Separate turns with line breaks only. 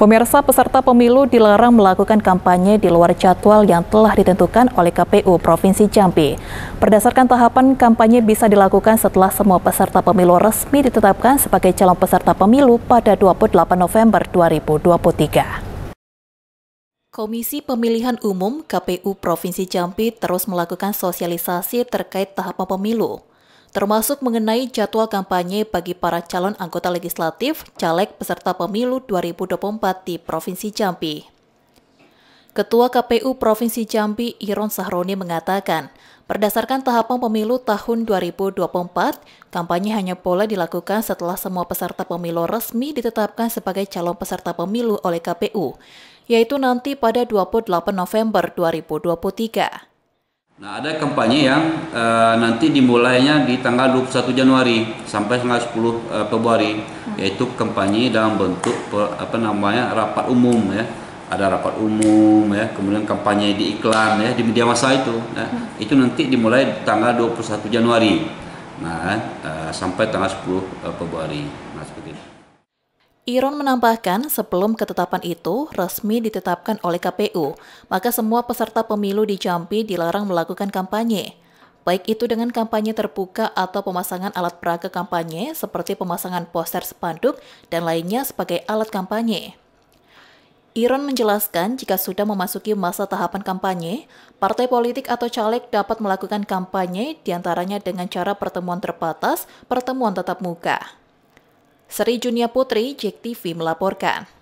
Pemirsa peserta pemilu dilarang melakukan kampanye di luar jadwal yang telah ditentukan oleh KPU Provinsi Jambi. Berdasarkan tahapan, kampanye bisa dilakukan setelah semua peserta pemilu resmi ditetapkan sebagai calon peserta pemilu pada 28 November 2023. Komisi Pemilihan Umum KPU Provinsi Jambi terus melakukan sosialisasi terkait tahapan pemilu termasuk mengenai jadwal kampanye bagi para calon anggota legislatif, caleg peserta pemilu 2024 di Provinsi Jambi. Ketua KPU Provinsi Jambi Iron Sahroni mengatakan, berdasarkan tahapan pemilu tahun 2024, kampanye hanya boleh dilakukan setelah semua peserta pemilu resmi ditetapkan sebagai calon peserta pemilu oleh KPU, yaitu nanti pada 28 November 2023.
Nah, ada kampanye yang e, nanti dimulainya di tanggal 21 Januari sampai tanggal 10 e, eh, Februari, hmm. yaitu kampanye dalam bentuk per, apa namanya rapat umum ya. Ada rapat umum ya, kemudian kampanye di iklan ya di media massa itu. Ya. Hmm. Itu nanti dimulai tanggal 21 Januari. Nah, e, sampai tanggal 10 Februari. Nah, seperti itu.
Iron menambahkan, sebelum ketetapan itu resmi ditetapkan oleh KPU, maka semua peserta pemilu di Jambi dilarang melakukan kampanye. Baik itu dengan kampanye terbuka atau pemasangan alat peraga kampanye seperti pemasangan poster spanduk dan lainnya sebagai alat kampanye. Iron menjelaskan jika sudah memasuki masa tahapan kampanye, partai politik atau caleg dapat melakukan kampanye diantaranya dengan cara pertemuan terbatas, pertemuan tetap muka. Seri Junia Putri, JEK TV
melaporkan.